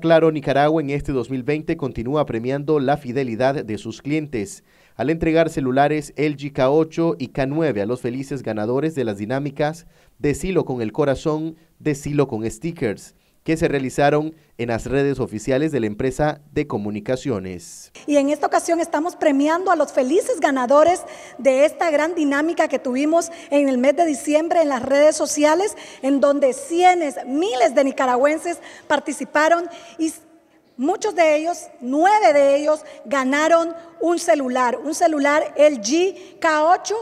Claro Nicaragua en este 2020 continúa premiando la fidelidad de sus clientes al entregar celulares LG K8 y K9 a los felices ganadores de las dinámicas de Silo con el corazón, de Silo con stickers que se realizaron en las redes oficiales de la empresa de comunicaciones. Y en esta ocasión estamos premiando a los felices ganadores de esta gran dinámica que tuvimos en el mes de diciembre en las redes sociales, en donde cientos, miles de nicaragüenses participaron y Muchos de ellos, nueve de ellos, ganaron un celular, un celular LG K8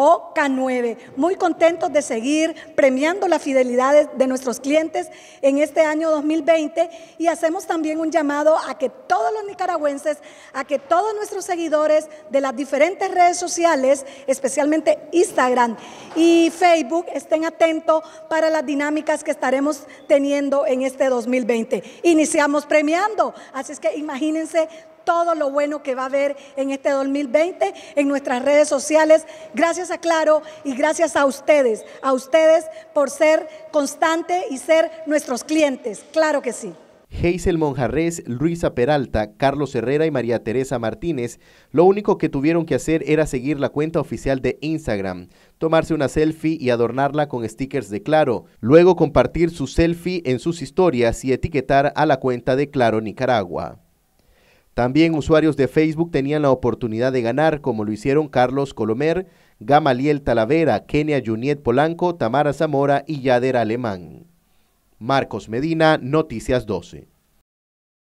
o K9. Muy contentos de seguir premiando la fidelidad de, de nuestros clientes en este año 2020 y hacemos también un llamado a que todos los nicaragüenses, a que todos nuestros seguidores de las diferentes redes sociales, especialmente Instagram y Facebook, estén atentos para las dinámicas que estaremos teniendo en este 2020. Iniciamos premiando, así es que imagínense todo lo bueno que va a haber en este 2020 en nuestras redes sociales. Gracias a Claro y gracias a ustedes, a ustedes por ser constante y ser nuestros clientes. Claro que sí. Hazel Monjarres, Luisa Peralta, Carlos Herrera y María Teresa Martínez, lo único que tuvieron que hacer era seguir la cuenta oficial de Instagram, tomarse una selfie y adornarla con stickers de Claro, luego compartir su selfie en sus historias y etiquetar a la cuenta de Claro Nicaragua. También usuarios de Facebook tenían la oportunidad de ganar, como lo hicieron Carlos Colomer, Gamaliel Talavera, Kenia Juniet Polanco, Tamara Zamora y Yader Alemán. Marcos Medina, Noticias 12.